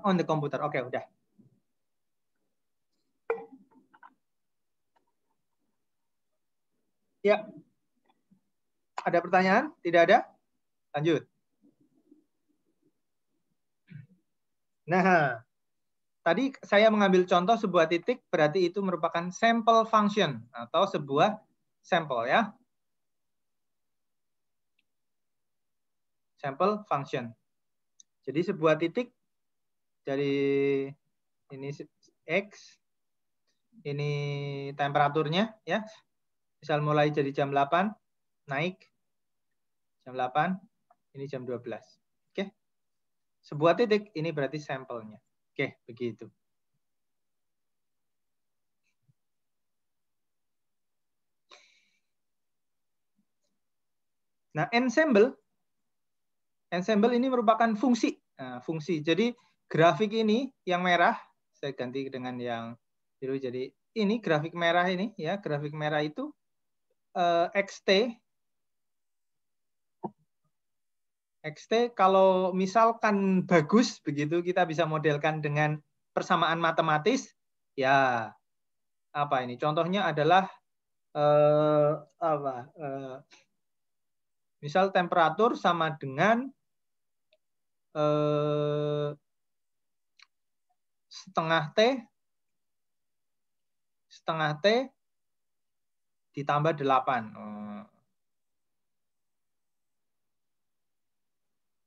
on the computer. Oke, okay, udah. Ya. Ada pertanyaan? Tidak ada? Lanjut. Nah, tadi saya mengambil contoh sebuah titik, berarti itu merupakan sample function atau sebuah sampel ya. Sample function. Jadi sebuah titik dari ini X, ini temperaturnya ya. Misal mulai jadi jam 8, naik jam 8, ini jam 12. Oke. Sebuah titik, ini berarti sampelnya. Oke, begitu. Nah, ensemble, ensemble ini merupakan fungsi. Nah, fungsi. Jadi grafik ini yang merah saya ganti dengan yang biru jadi ini grafik merah ini ya grafik merah itu eh, xt xt kalau misalkan bagus begitu kita bisa modelkan dengan persamaan matematis ya apa ini contohnya adalah eh, apa eh, misal temperatur sama dengan eh, setengah T setengah T ditambah 8. Uh,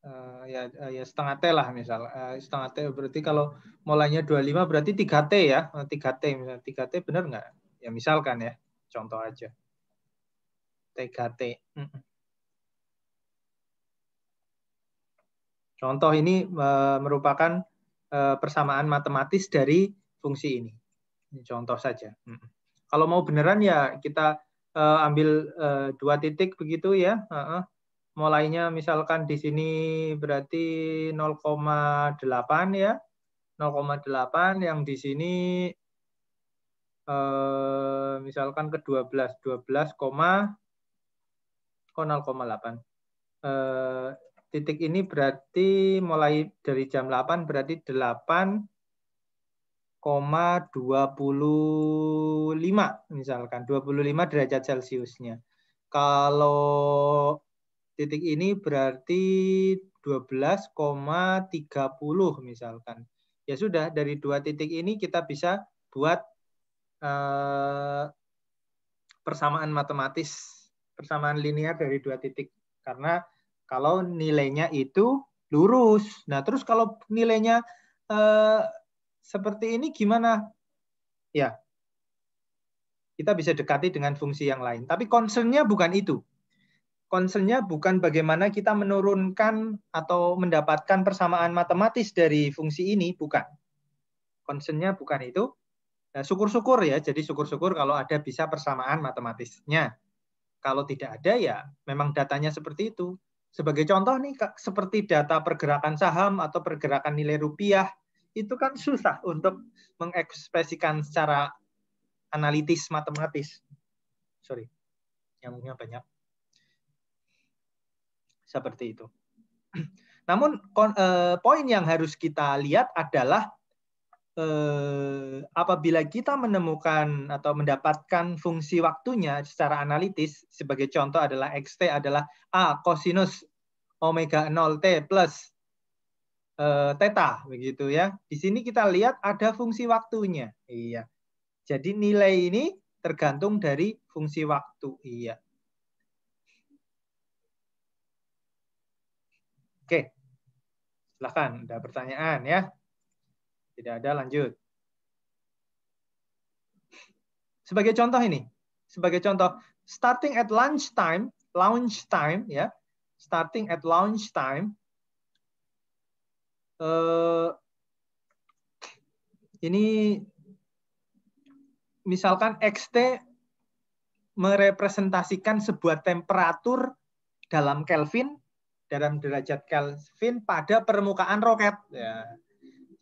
eh, ya, eh, ya setengah T lah misal. Uh, setengah T berarti kalau mulainya 25 berarti 3 T ya. 3 T misalnya 3 T benar nggak? Ya misalkan ya, contoh aja. 3 T. Hmm. Contoh ini uh, merupakan Eh, persamaan matematis dari fungsi ini. contoh saja. Kalau mau beneran ya kita eh, ambil eh, dua titik begitu ya. Mulainya misalkan di sini berarti 0,8 ya. 0,8 yang di sini misalkan ke 12 12, 0,8 titik ini berarti mulai dari jam 8 berarti 8,25 misalkan 25 derajat Celciusnya. Kalau titik ini berarti 12,30 misalkan. Ya sudah dari dua titik ini kita bisa buat eh, persamaan matematis, persamaan linear dari dua titik karena kalau nilainya itu lurus. Nah, terus kalau nilainya eh, seperti ini gimana? Ya, kita bisa dekati dengan fungsi yang lain. Tapi concernnya bukan itu. Concernnya bukan bagaimana kita menurunkan atau mendapatkan persamaan matematis dari fungsi ini, bukan. Concernnya bukan itu. Nah, syukur-syukur nah, ya, jadi syukur-syukur kalau ada bisa persamaan matematisnya. Kalau tidak ada ya memang datanya seperti itu sebagai contoh nih, seperti data pergerakan saham atau pergerakan nilai rupiah, itu kan susah untuk mengekspresikan secara analitis matematis. Sorry, nyamuknya banyak. Seperti itu. Namun eh, poin yang harus kita lihat adalah eh, apabila kita menemukan atau mendapatkan fungsi waktunya secara analitis, sebagai contoh adalah xt adalah a kosinus omega 0 t plus eh, theta begitu ya. Di sini kita lihat ada fungsi waktunya. Iya. Jadi nilai ini tergantung dari fungsi waktu. Iya. Oke. Silahkan, ada pertanyaan ya. Tidak ada, lanjut. Sebagai contoh ini, sebagai contoh, starting at lunch time, lunch time ya, starting at lunch time. uh, ini misalkan XT merepresentasikan sebuah temperatur dalam Kelvin, dalam derajat Kelvin pada permukaan roket. Ya.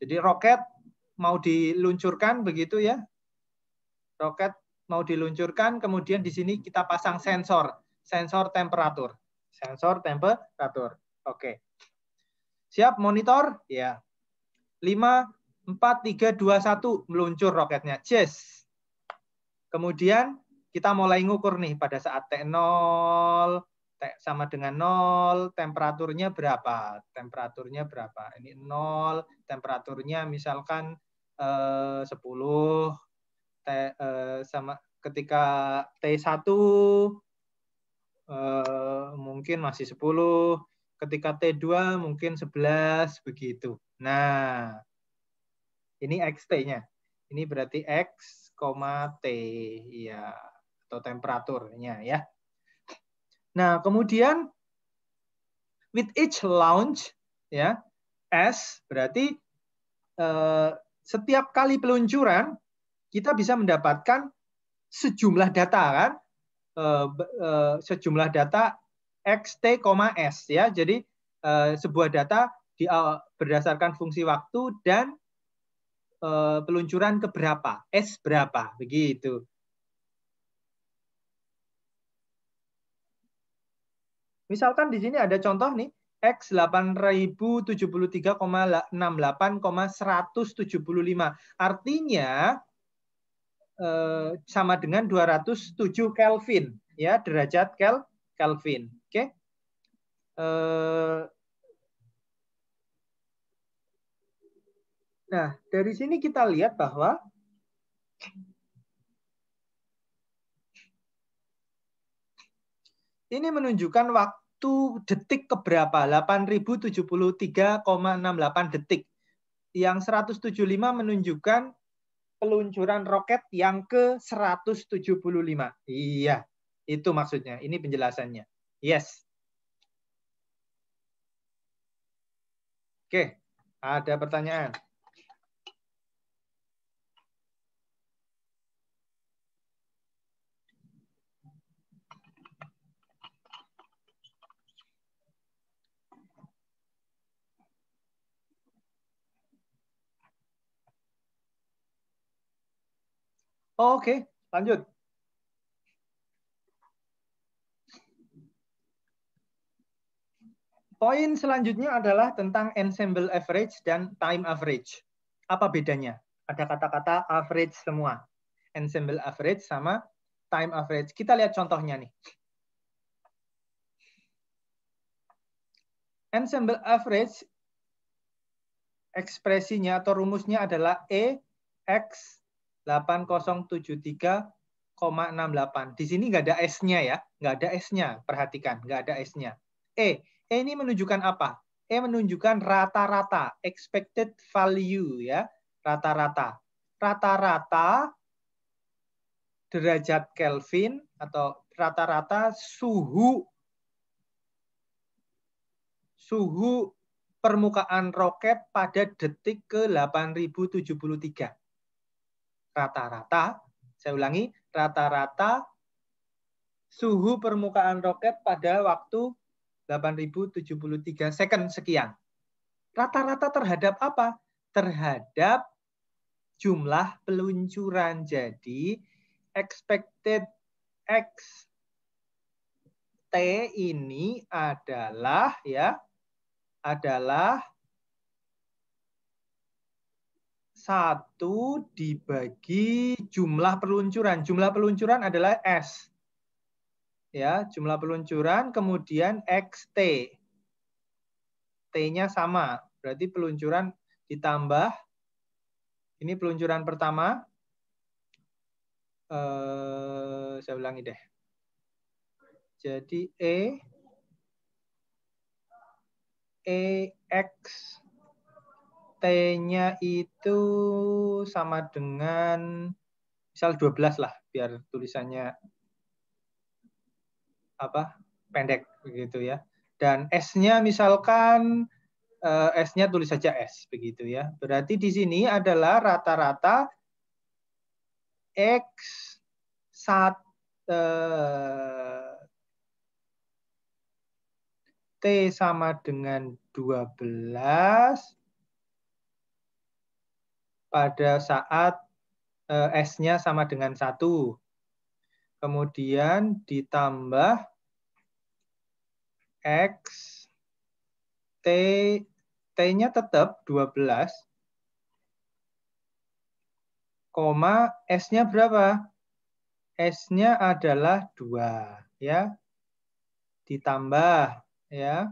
Jadi roket mau diluncurkan begitu ya. Roket mau diluncurkan, kemudian di sini kita pasang sensor, sensor temperatur. Sensor temperatur. Oke. Siap monitor? Ya. 5 4 3 2 1 meluncur roketnya. Yes. Kemudian kita mulai ngukur nih pada saat T0, sama dengan nol temperaturnya berapa? Temperaturnya berapa? Ini nol temperaturnya misalkan eh, 10, T, eh, sama ketika T1 eh, mungkin masih 10, ketika T2 mungkin 11, begitu. Nah, ini XT-nya. Ini berarti X, T, ya, atau temperaturnya ya. Nah, kemudian with each launch ya, S berarti eh, setiap kali peluncuran kita bisa mendapatkan sejumlah data kan? Uh, uh, sejumlah data XT, S ya. Jadi eh, sebuah data di, berdasarkan fungsi waktu dan peluncuran ke berapa, S berapa, begitu. Misalkan di sini ada contoh nih, X 8073,68,175. Artinya eh, sama dengan 207 Kelvin ya, derajat Kel Kelvin. Oke. Okay? Eh, nah, dari sini kita lihat bahwa ini menunjukkan waktu itu detik keberapa? 8073,68 detik. Yang 175 menunjukkan peluncuran roket yang ke 175. Iya, itu maksudnya. Ini penjelasannya. Yes. Oke, ada pertanyaan? Oh, Oke, okay. lanjut. Poin selanjutnya adalah tentang ensemble average dan time average. Apa bedanya? Ada kata-kata average semua. Ensemble average sama time average. Kita lihat contohnya nih. Ensemble average ekspresinya atau rumusnya adalah E X 8073,68. Di sini nggak ada S-nya ya. Nggak ada S-nya. Perhatikan, nggak ada S-nya. E. E ini menunjukkan apa? E menunjukkan rata-rata. Expected value ya. Rata-rata. Rata-rata derajat Kelvin atau rata-rata suhu suhu permukaan roket pada detik ke 8073 rata-rata, saya ulangi, rata-rata suhu permukaan roket pada waktu 8073 second sekian. Rata-rata terhadap apa? Terhadap jumlah peluncuran. Jadi expected X T ini adalah ya adalah 1 dibagi jumlah peluncuran. Jumlah peluncuran adalah S. Ya, jumlah peluncuran kemudian XT. T-nya sama, berarti peluncuran ditambah ini peluncuran pertama. Eh, saya ulangi deh. Jadi E E X T-nya itu sama dengan misal 12 lah biar tulisannya apa pendek begitu ya. Dan S-nya misalkan eh, S-nya tulis saja S begitu ya. Berarti di sini adalah rata-rata X sat, eh, T sama dengan 12 pada saat eh, S-nya sama dengan satu. Kemudian ditambah X, T, T-nya tetap 12, koma S-nya berapa? S-nya adalah 2, ya. Ditambah, ya.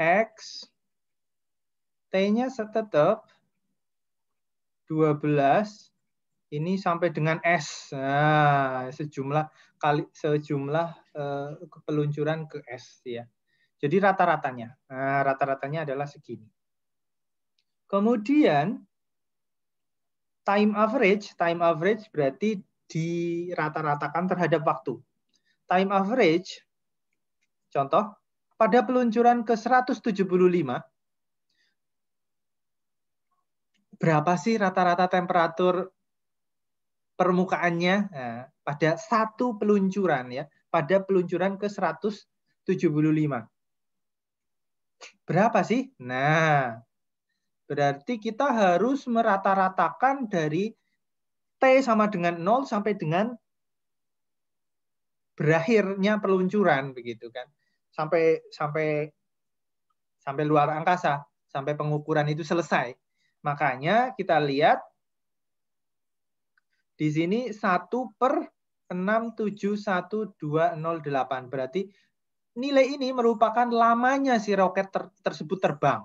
X, T-nya tetap 12 ini sampai dengan S. Nah, sejumlah kali sejumlah uh, peluncuran ke S ya. Jadi rata-ratanya. Nah, rata-ratanya adalah segini. Kemudian time average, time average berarti dirata-ratakan terhadap waktu. Time average contoh pada peluncuran ke 175 berapa sih rata-rata temperatur permukaannya nah, pada satu peluncuran ya, pada peluncuran ke 175. Berapa sih? Nah, berarti kita harus merata-ratakan dari T sama dengan 0 sampai dengan berakhirnya peluncuran begitu kan. Sampai sampai sampai luar angkasa, sampai pengukuran itu selesai. Makanya kita lihat di sini 1 per 671208. Berarti nilai ini merupakan lamanya si roket ter tersebut terbang.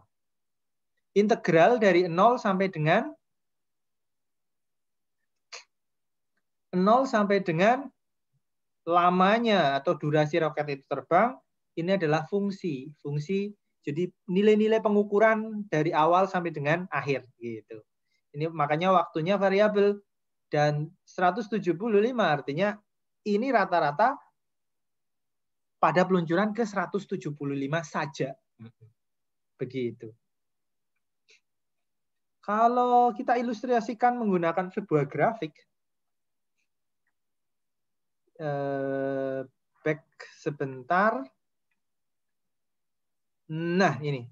Integral dari 0 sampai dengan 0 sampai dengan lamanya atau durasi roket itu terbang, ini adalah fungsi. Fungsi jadi nilai-nilai pengukuran dari awal sampai dengan akhir gitu. Ini makanya waktunya variabel dan 175 artinya ini rata-rata pada peluncuran ke 175 saja. Begitu. Kalau kita ilustrasikan menggunakan sebuah grafik, eh, back sebentar. Nah, ini.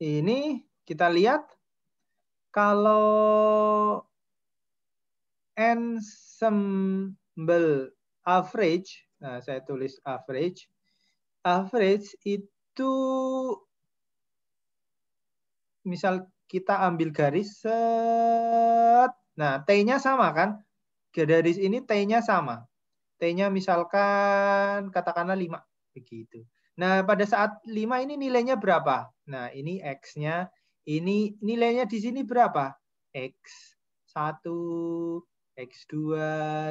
Ini kita lihat kalau ensemble average, nah saya tulis average, average itu misal kita ambil garis set. Nah, T-nya sama kan? Garis ini T-nya sama. T-nya misalkan katakanlah 5 begitu. Nah, pada saat 5 ini nilainya berapa? Nah, ini X-nya. Ini nilainya di sini berapa? X1, X2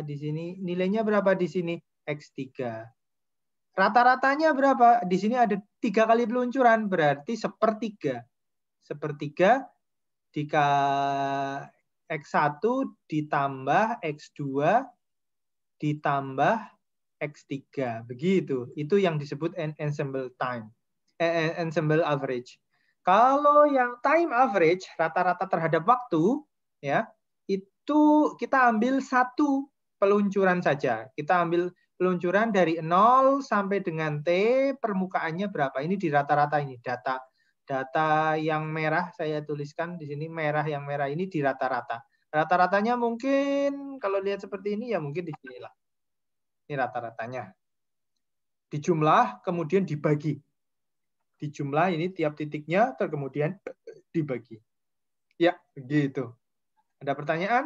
di sini. Nilainya berapa di sini? X3. Rata-ratanya berapa? Di sini ada tiga kali peluncuran, berarti sepertiga. Sepertiga dika X1 ditambah X2 ditambah X3. Begitu. Itu yang disebut ensemble time. Eh, eh, ensemble average. Kalau yang time average rata-rata terhadap waktu ya, itu kita ambil satu peluncuran saja. Kita ambil peluncuran dari 0 sampai dengan T permukaannya berapa. Ini di rata-rata ini data data yang merah saya tuliskan di sini merah yang merah ini di rata-rata. Rata-ratanya mungkin kalau lihat seperti ini ya mungkin di sinilah. Ini rata-ratanya. dijumlah kemudian dibagi. dijumlah ini tiap titiknya, kemudian dibagi. Ya, begitu. Ada pertanyaan?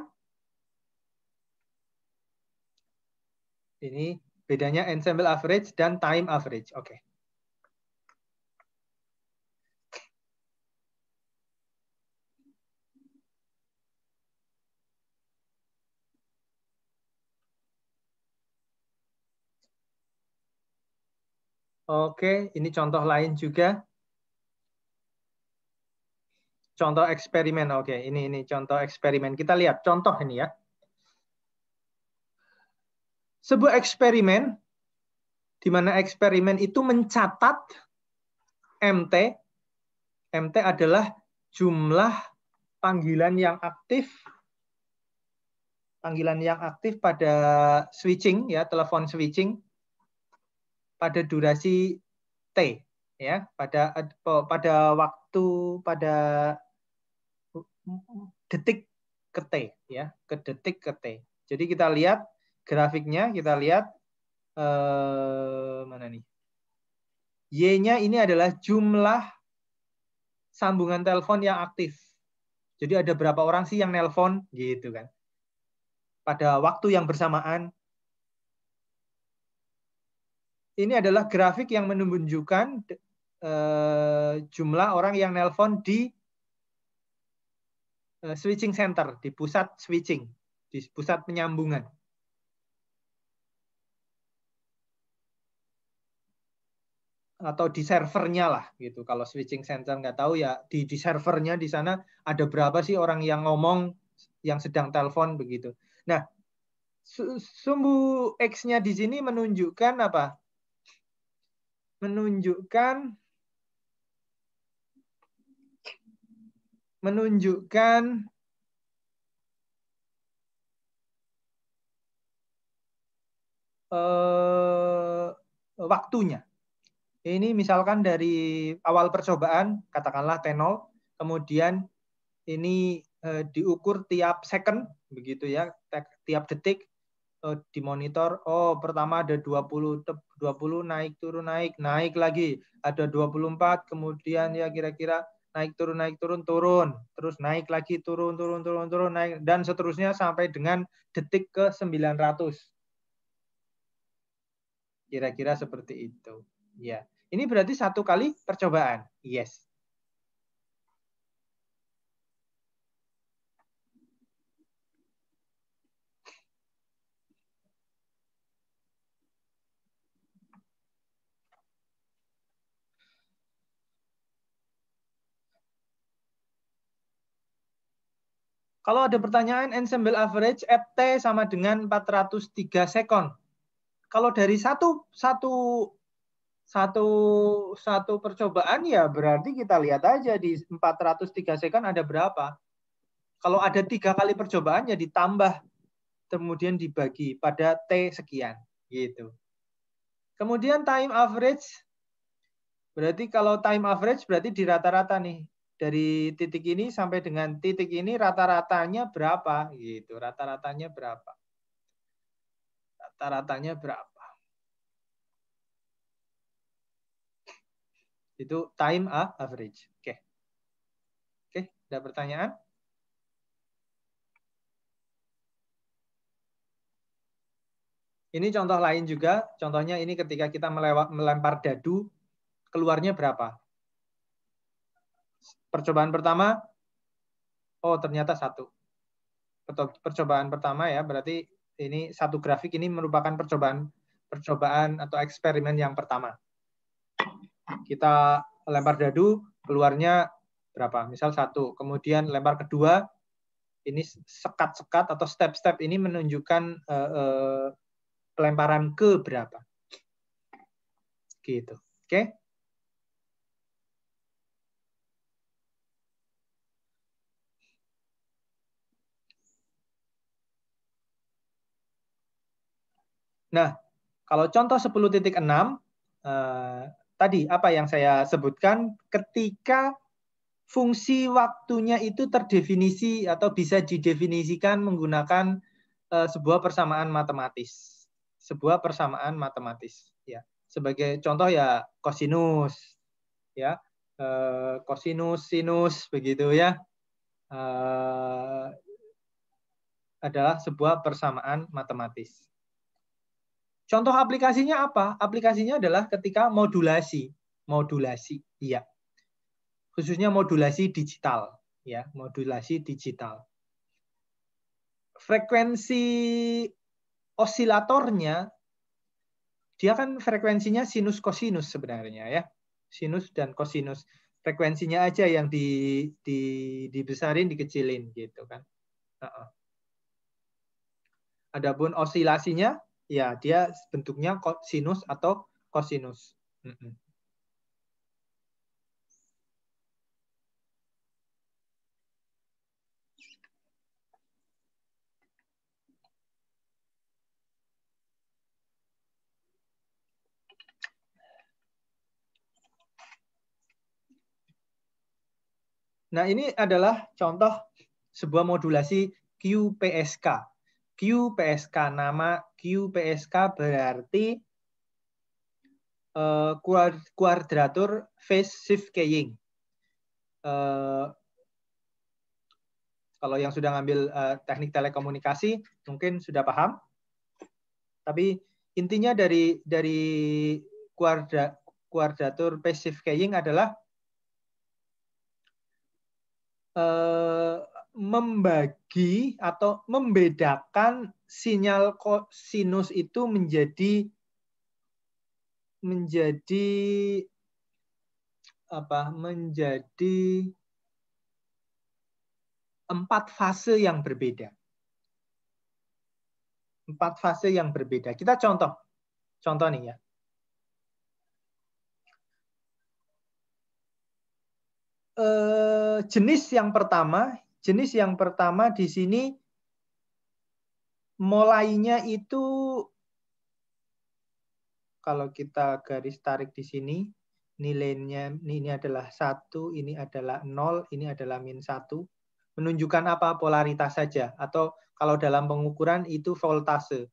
Ini bedanya ensemble average dan time average. Oke. Okay. Oke, ini contoh lain juga. Contoh eksperimen. Oke, ini ini contoh eksperimen. Kita lihat contoh ini ya. Sebuah eksperimen di mana eksperimen itu mencatat MT. MT adalah jumlah panggilan yang aktif panggilan yang aktif pada switching ya, telepon switching pada durasi T ya pada pada waktu pada detik ke T ya ke detik ke T. Jadi kita lihat grafiknya kita lihat eh, mana nih Y-nya ini adalah jumlah sambungan telepon yang aktif. Jadi ada berapa orang sih yang nelpon gitu kan. Pada waktu yang bersamaan ini adalah grafik yang menunjukkan eh, jumlah orang yang nelpon di eh, switching center, di pusat switching, di pusat penyambungan. atau di servernya lah gitu. Kalau switching center nggak tahu ya di di servernya di sana ada berapa sih orang yang ngomong yang sedang telepon begitu. Nah, sumbu X-nya di sini menunjukkan apa? menunjukkan menunjukkan eh, waktunya. Ini misalkan dari awal percobaan, katakanlah tenol, kemudian ini eh, diukur tiap second, begitu ya, tiap detik, uh, eh, dimonitor oh pertama ada 20 20 naik turun naik naik lagi ada 24 kemudian ya kira-kira naik turun naik turun turun terus naik lagi turun turun turun turun naik dan seterusnya sampai dengan detik ke 900 kira-kira seperti itu ya ini berarti satu kali percobaan yes Kalau ada pertanyaan, ensemble average FT sama dengan 403 second. Kalau dari satu, satu, satu, satu percobaan, ya berarti kita lihat aja di 403 second ada berapa. Kalau ada tiga kali percobaan, ya ditambah. Kemudian dibagi pada T sekian. gitu. Kemudian time average. Berarti kalau time average berarti di rata-rata nih dari titik ini sampai dengan titik ini rata-ratanya berapa gitu rata-ratanya berapa rata-ratanya berapa itu time a average oke oke okay, ada pertanyaan Ini contoh lain juga, contohnya ini ketika kita melewat, melempar dadu, keluarnya berapa? Percobaan pertama, oh ternyata satu. Percobaan pertama ya, berarti ini satu grafik ini merupakan percobaan percobaan atau eksperimen yang pertama. Kita lempar dadu, keluarnya berapa? Misal satu. Kemudian lempar kedua, ini sekat-sekat atau step-step ini menunjukkan uh, uh, pelemparan ke berapa. Gitu. Oke. Okay? Nah, kalau contoh 10.6 eh, tadi apa yang saya sebutkan ketika fungsi waktunya itu terdefinisi atau bisa didefinisikan menggunakan eh, sebuah persamaan matematis. Sebuah persamaan matematis ya. Sebagai contoh ya kosinus ya. Eh, kosinus sinus begitu ya. Eh, adalah sebuah persamaan matematis. Contoh aplikasinya apa? Aplikasinya adalah ketika modulasi, modulasi, iya. Khususnya modulasi digital, ya, modulasi digital. Frekuensi osilatornya dia kan frekuensinya sinus kosinus sebenarnya ya. Sinus dan kosinus. Frekuensinya aja yang di, di dibesarin, dikecilin gitu kan. Uh -uh. Adapun osilasinya ya dia bentuknya sinus atau kosinus. Nah, ini adalah contoh sebuah modulasi QPSK QPSK nama QPSK berarti uh, kuadratur phase shift keying. Uh, kalau yang sudah ngambil uh, teknik telekomunikasi mungkin sudah paham. Tapi intinya dari dari kuadra, kuadratur phase shift keying adalah uh, membagi atau membedakan sinyal sinus itu menjadi menjadi apa menjadi empat fase yang berbeda empat fase yang berbeda kita contoh contoh nih ya eh, jenis yang pertama Jenis yang pertama di sini mulainya itu kalau kita garis tarik di sini nilainya ini adalah satu, ini adalah nol, ini adalah min satu. Menunjukkan apa polaritas saja atau kalau dalam pengukuran itu voltase.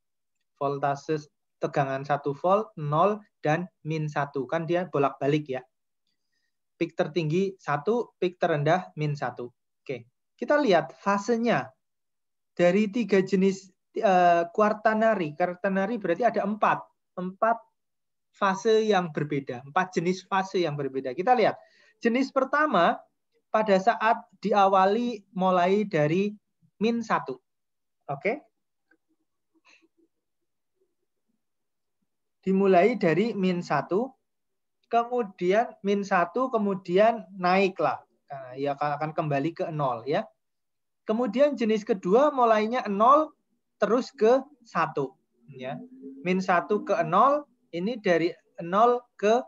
Voltase tegangan satu volt, nol dan min satu kan dia bolak-balik ya. Peak tertinggi satu, peak terendah min satu. Kita lihat fasenya dari tiga jenis kuartanari. Eh, kuartanari berarti ada empat, empat fase yang berbeda, empat jenis fase yang berbeda. Kita lihat jenis pertama pada saat diawali mulai dari min satu, oke? Dimulai dari min satu, kemudian min satu, kemudian naiklah ya akan kembali ke nol ya. Kemudian jenis kedua mulainya nol terus ke satu ya. Min satu ke nol ini dari nol ke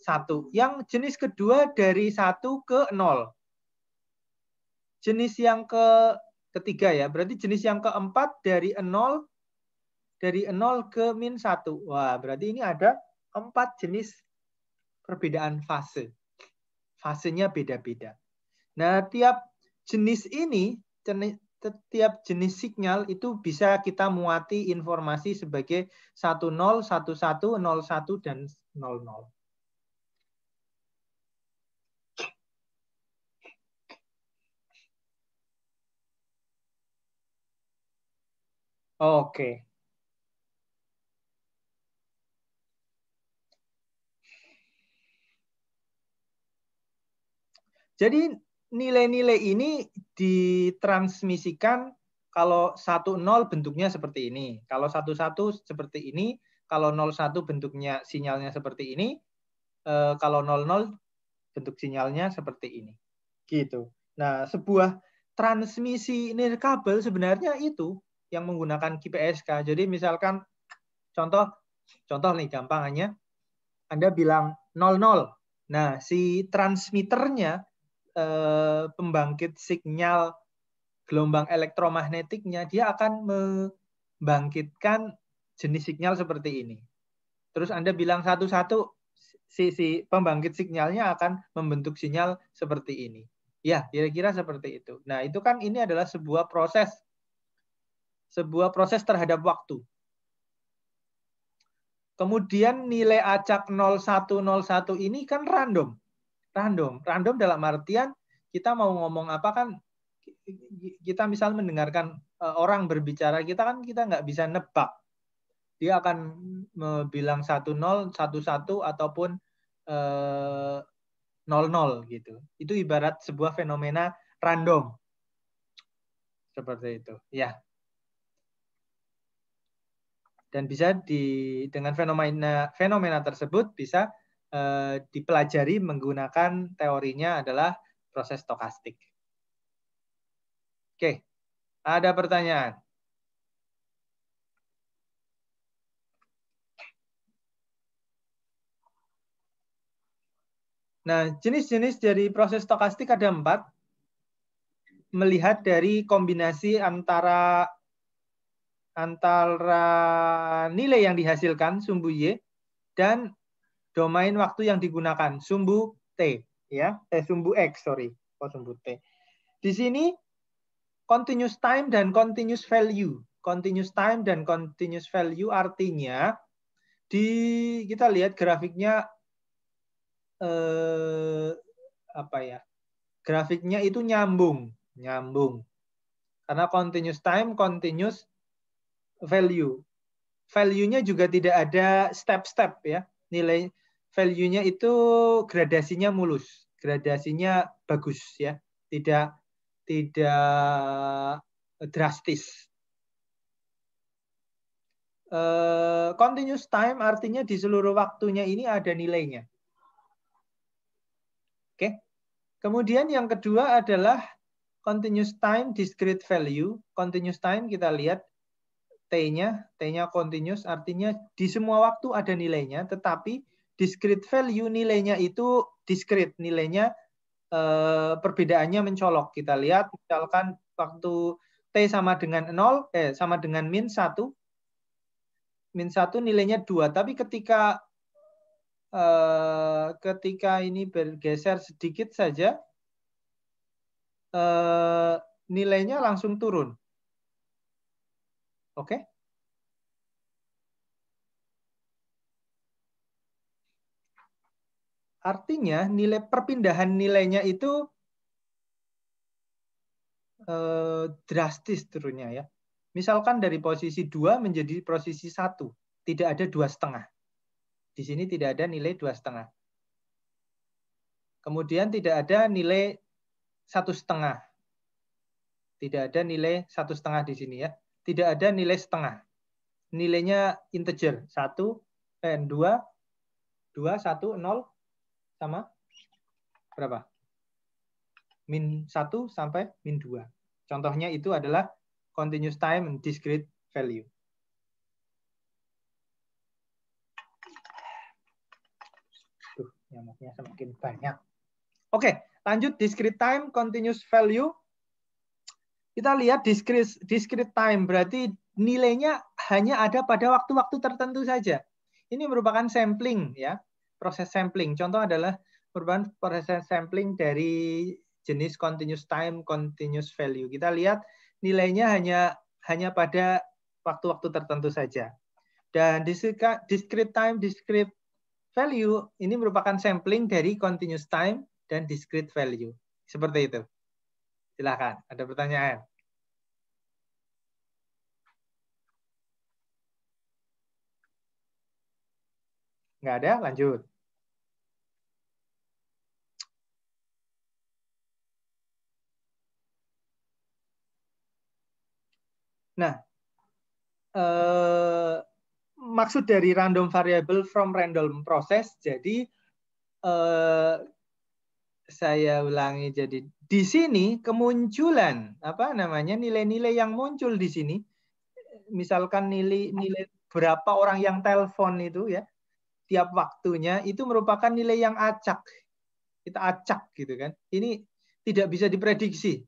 satu. Yang jenis kedua dari satu ke nol. Jenis yang ke ketiga ya. Berarti jenis yang keempat dari nol dari nol ke min satu Wah, berarti ini ada empat jenis perbedaan fase. Fasenya beda-beda. Nah, tiap jenis ini, setiap jenis signal itu bisa kita muati informasi sebagai 10, 11, 01, dan 00. Oke. Okay. Jadi nilai-nilai ini ditransmisikan kalau 10 bentuknya seperti ini, kalau 11 seperti ini, kalau 01 bentuknya sinyalnya seperti ini, eh, kalau 00 bentuk sinyalnya seperti ini. Gitu. Nah, sebuah transmisi nirkabel sebenarnya itu yang menggunakan GPSK. Jadi misalkan contoh contoh nih gampangannya Anda bilang 00. Nah, si transmitternya Eh, pembangkit sinyal gelombang elektromagnetiknya, dia akan membangkitkan jenis sinyal seperti ini. Terus Anda bilang satu-satu, si, si pembangkit sinyalnya akan membentuk sinyal seperti ini. Ya, kira-kira seperti itu. Nah, itu kan ini adalah sebuah proses sebuah proses terhadap waktu. Kemudian nilai acak 0101 ini kan random random. Random dalam artian kita mau ngomong apa kan kita misal mendengarkan eh, orang berbicara kita kan kita nggak bisa nebak dia akan bilang satu nol satu satu ataupun eh, nol eh, nol gitu itu ibarat sebuah fenomena random seperti itu ya dan bisa di dengan fenomena fenomena tersebut bisa Eh, dipelajari menggunakan teorinya adalah proses stokastik. Oke, ada pertanyaan? Nah, jenis-jenis dari proses stokastik ada empat. Melihat dari kombinasi antara antara nilai yang dihasilkan sumbu y dan domain waktu yang digunakan sumbu t ya eh sumbu x sorry oh, sumbu t di sini continuous time dan continuous value continuous time dan continuous value artinya di kita lihat grafiknya eh, apa ya grafiknya itu nyambung nyambung karena continuous time continuous value value-nya juga tidak ada step-step ya nilai value-nya itu gradasinya mulus, gradasinya bagus ya, tidak tidak eh, drastis. Uh, continuous time artinya di seluruh waktunya ini ada nilainya. Oke. Okay. Kemudian yang kedua adalah continuous time discrete value. Continuous time kita lihat T-nya, T-nya continuous artinya di semua waktu ada nilainya, tetapi discrete value nilainya itu discrete nilainya eh, perbedaannya mencolok kita lihat misalkan waktu t sama dengan nol eh sama dengan min satu min satu nilainya dua, tapi ketika eh, ketika ini bergeser sedikit saja eh, nilainya langsung turun oke okay? Artinya nilai perpindahan nilainya itu eh, drastis turunnya ya. Misalkan dari posisi 2 menjadi posisi 1, tidak ada dua setengah. Di sini tidak ada nilai dua setengah. Kemudian tidak ada nilai satu setengah. Tidak ada nilai satu setengah di sini ya. Tidak ada nilai setengah. Nilainya integer satu, n eh, dua, dua, satu, nol, sama berapa? Min 1 sampai min 2. Contohnya itu adalah continuous time and discrete value. Tuh, nyamuknya semakin banyak. Oke, lanjut discrete time, continuous value. Kita lihat discrete, discrete time, berarti nilainya hanya ada pada waktu-waktu tertentu saja. Ini merupakan sampling ya proses sampling. Contoh adalah merupakan proses sampling dari jenis continuous time, continuous value. Kita lihat nilainya hanya hanya pada waktu-waktu tertentu saja. Dan discrete time, discrete value ini merupakan sampling dari continuous time dan discrete value. Seperti itu. silakan ada pertanyaan? Nggak ada, lanjut. Nah, eh, maksud dari random variable from random process, jadi eh, saya ulangi jadi di sini kemunculan apa namanya nilai-nilai yang muncul di sini, misalkan nilai-nilai berapa orang yang telepon itu ya, tiap waktunya itu merupakan nilai yang acak. Kita acak gitu kan. Ini tidak bisa diprediksi.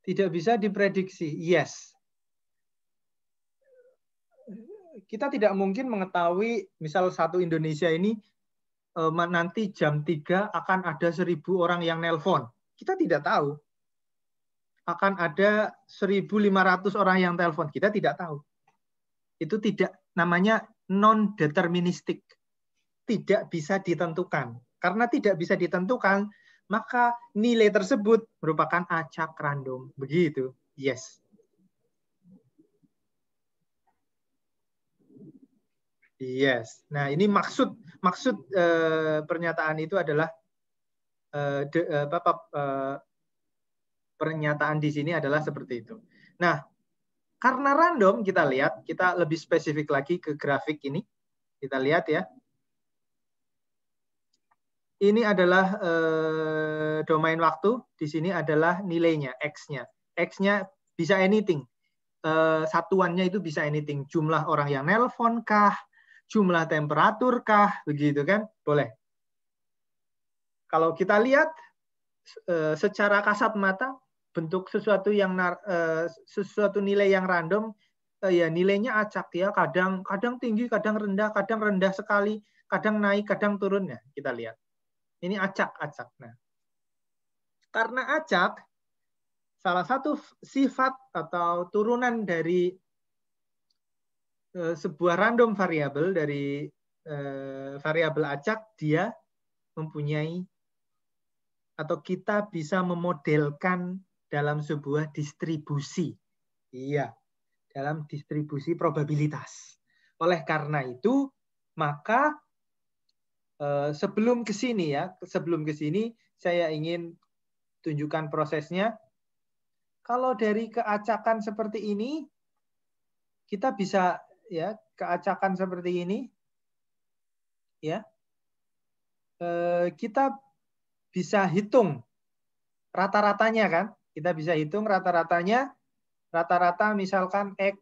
Tidak bisa diprediksi. Yes. Kita tidak mungkin mengetahui misal satu Indonesia ini e, nanti jam 3 akan ada seribu orang yang nelpon. Kita tidak tahu. Akan ada 1.500 orang yang telepon. Kita tidak tahu. Itu tidak namanya non deterministik, tidak bisa ditentukan. Karena tidak bisa ditentukan, maka nilai tersebut merupakan acak random. Begitu. Yes. Yes. Nah, ini maksud maksud e, pernyataan itu adalah e, de, e, e, pernyataan di sini adalah seperti itu. Nah, karena random kita lihat, kita lebih spesifik lagi ke grafik ini. Kita lihat ya. Ini adalah eh, domain waktu. Di sini adalah nilainya, x-nya. X-nya bisa anything. Eh, satuannya itu bisa anything. Jumlah orang yang nelpon kah, jumlah temperatur kah, begitu kan? Boleh. Kalau kita lihat eh, secara kasat mata bentuk sesuatu yang uh, sesuatu nilai yang random uh, ya nilainya acak ya kadang kadang tinggi kadang rendah kadang rendah sekali kadang naik kadang turun ya kita lihat ini acak acak nah karena acak salah satu sifat atau turunan dari uh, sebuah random variabel dari uh, variabel acak dia mempunyai atau kita bisa memodelkan dalam sebuah distribusi. Iya, dalam distribusi probabilitas. Oleh karena itu, maka eh, sebelum ke sini ya, sebelum ke sini saya ingin tunjukkan prosesnya. Kalau dari keacakan seperti ini, kita bisa ya keacakan seperti ini, ya eh, kita bisa hitung rata-ratanya kan kita bisa hitung rata-ratanya. Rata-rata misalkan X,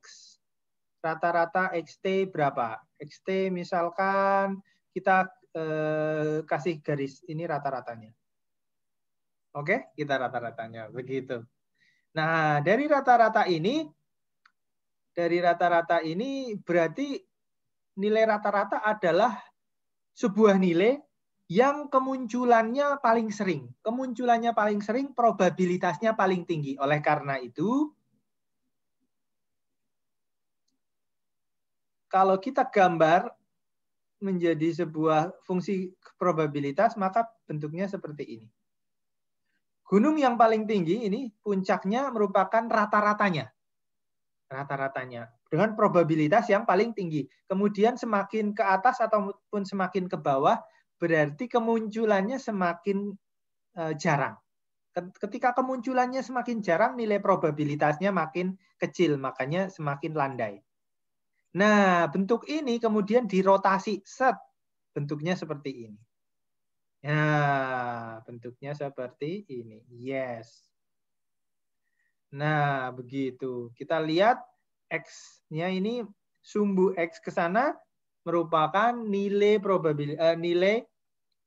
rata-rata XT berapa. XT misalkan kita eh, kasih garis. Ini rata-ratanya. Oke, kita rata-ratanya. Begitu. Nah, dari rata-rata ini, dari rata-rata ini berarti nilai rata-rata adalah sebuah nilai yang kemunculannya paling sering. Kemunculannya paling sering, probabilitasnya paling tinggi. Oleh karena itu, kalau kita gambar menjadi sebuah fungsi probabilitas, maka bentuknya seperti ini. Gunung yang paling tinggi ini puncaknya merupakan rata-ratanya. Rata-ratanya dengan probabilitas yang paling tinggi. Kemudian semakin ke atas ataupun semakin ke bawah berarti kemunculannya semakin eh, jarang. Ketika kemunculannya semakin jarang, nilai probabilitasnya makin kecil, makanya semakin landai. Nah, bentuk ini kemudian dirotasi set. Bentuknya seperti ini. Nah, bentuknya seperti ini. Yes. Nah, begitu. Kita lihat X-nya ini sumbu X ke sana merupakan nilai probabilitas eh, nilai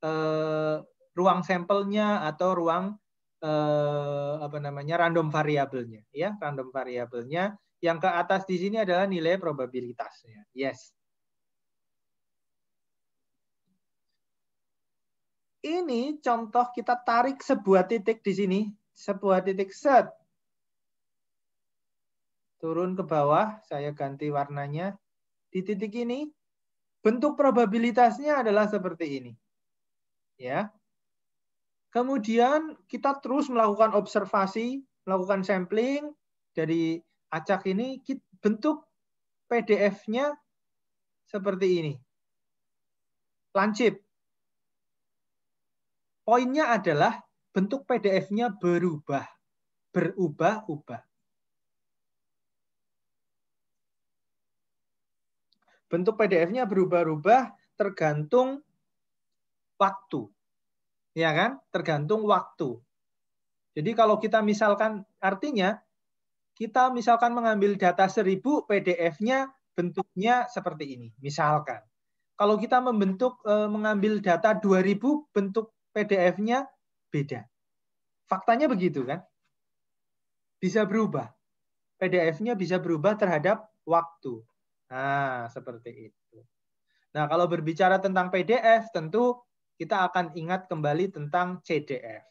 eh, ruang sampelnya atau ruang eh, apa namanya random variabelnya ya random variabelnya yang ke atas di sini adalah nilai probabilitasnya yes ini contoh kita tarik sebuah titik di sini sebuah titik set turun ke bawah saya ganti warnanya di titik ini bentuk probabilitasnya adalah seperti ini ya. Kemudian kita terus melakukan observasi, melakukan sampling dari acak ini bentuk PDF-nya seperti ini. Lancip. Poinnya adalah bentuk PDF-nya berubah, berubah-ubah. Bentuk PDF-nya berubah-ubah tergantung waktu. Ya kan? Tergantung waktu. Jadi kalau kita misalkan artinya kita misalkan mengambil data 1000 PDF-nya bentuknya seperti ini, misalkan. Kalau kita membentuk eh, mengambil data 2000 bentuk PDF-nya beda. Faktanya begitu kan? Bisa berubah. PDF-nya bisa berubah terhadap waktu. Nah, seperti itu. Nah, kalau berbicara tentang PDF tentu kita akan ingat kembali tentang CDF,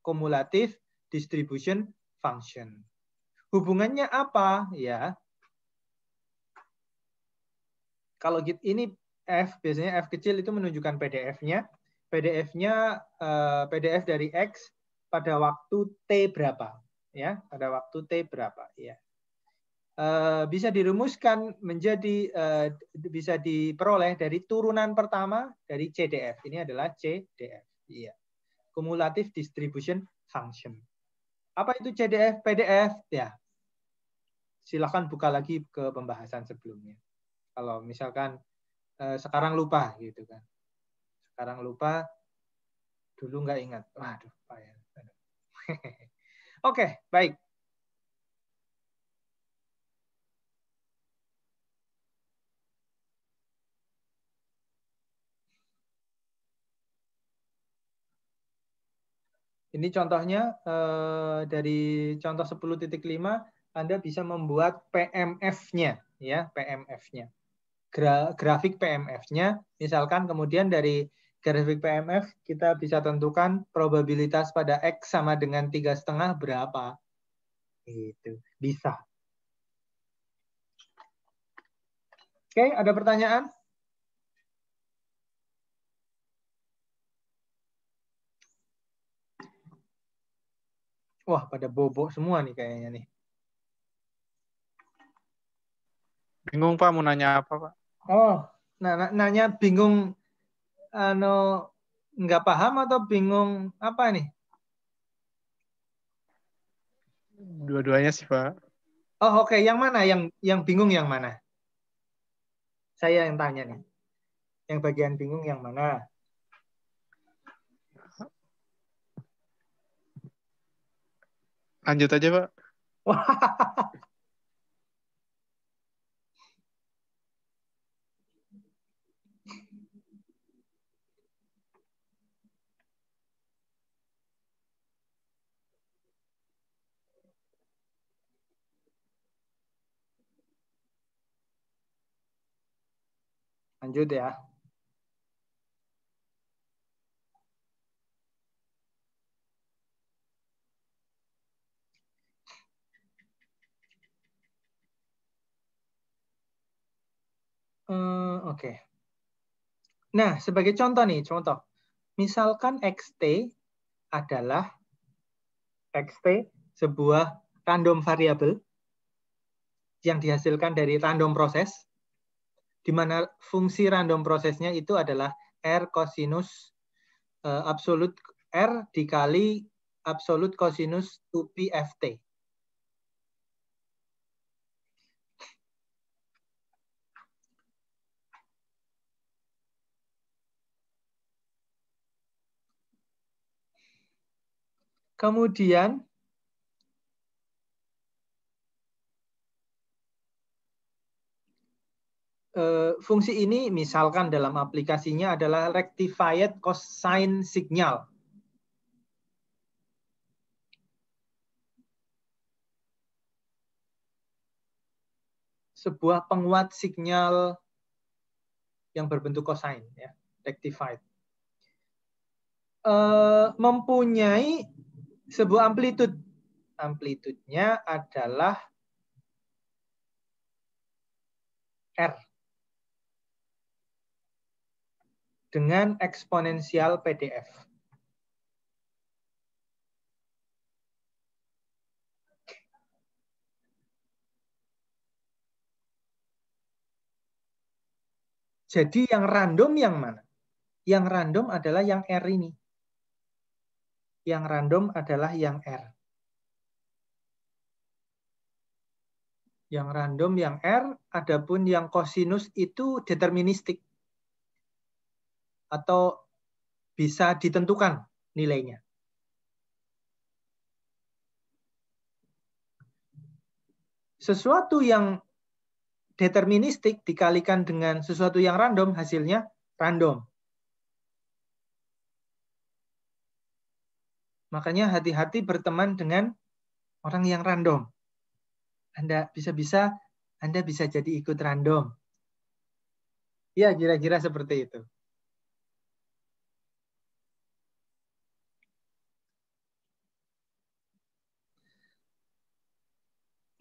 Cumulative Distribution Function. Hubungannya apa ya? Kalau ini F, biasanya F kecil itu menunjukkan PDF-nya. PDF-nya eh, PDF dari X pada waktu T berapa? Ya, pada waktu T berapa? Ya. Eh, bisa dirumuskan menjadi eh, bisa diperoleh dari turunan pertama dari CDF. Ini adalah CDF. Iya. Cumulative distribution function. Apa itu CDF, PDF? Ya. Silahkan buka lagi ke pembahasan sebelumnya. Kalau misalkan eh, sekarang lupa gitu kan. Sekarang lupa dulu nggak ingat. Waduh, Oke, okay, baik. Ini contohnya eh, dari contoh 10.5 Anda bisa membuat PMF-nya ya, PMF-nya. grafik PMF-nya misalkan kemudian dari grafik PMF kita bisa tentukan probabilitas pada X sama dengan tiga setengah berapa. Itu bisa. Oke, ada pertanyaan? Wah, pada bobo semua nih kayaknya nih. Bingung Pak mau nanya apa Pak? Oh, nah, nanya bingung ano nggak paham atau bingung apa nih? Dua-duanya sih Pak. Oh oke, okay. yang mana? Yang yang bingung yang mana? Saya yang tanya nih. Yang bagian bingung yang mana? Lanjut aja, Pak. Lanjut ya. oke. Okay. Nah, sebagai contoh nih, contoh. Misalkan xt adalah xt sebuah random variable yang dihasilkan dari random proses, di mana fungsi random prosesnya itu adalah r kosinus eh, absolut r dikali absolut kosinus 2pi ft. Kemudian eh, fungsi ini misalkan dalam aplikasinya adalah rectified cosine signal. Sebuah penguat sinyal yang berbentuk cosine, ya, rectified. Eh, mempunyai sebuah amplitude. Amplitudenya adalah R dengan eksponensial PDF. Jadi yang random yang mana? Yang random adalah yang R ini yang random adalah yang R. Yang random yang R, adapun yang kosinus itu deterministik. Atau bisa ditentukan nilainya. Sesuatu yang deterministik dikalikan dengan sesuatu yang random, hasilnya random. Makanya hati-hati berteman dengan orang yang random. Anda bisa-bisa Anda bisa jadi ikut random. Ya, kira-kira seperti itu.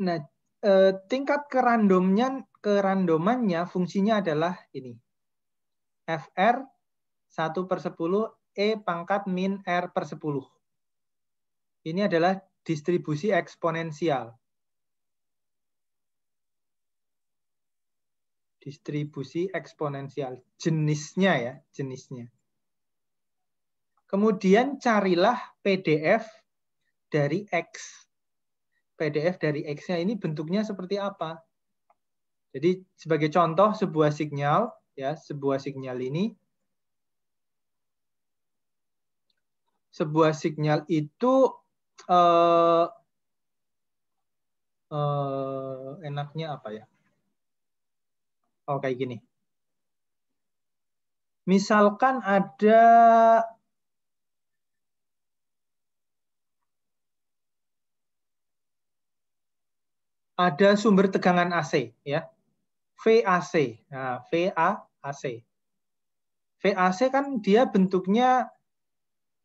Nah, eh, tingkat kerandomnya kerandomannya fungsinya adalah ini. FR 1 per 10 E pangkat min R per 10. Ini adalah distribusi eksponensial. Distribusi eksponensial. Jenisnya ya, jenisnya. Kemudian carilah PDF dari X. PDF dari X-nya ini bentuknya seperti apa? Jadi sebagai contoh sebuah sinyal ya sebuah sinyal ini, sebuah sinyal itu uh, uh, enaknya apa ya? Oh kayak gini. Misalkan ada ada sumber tegangan AC ya. VAC. Nah, VAC. VAC kan dia bentuknya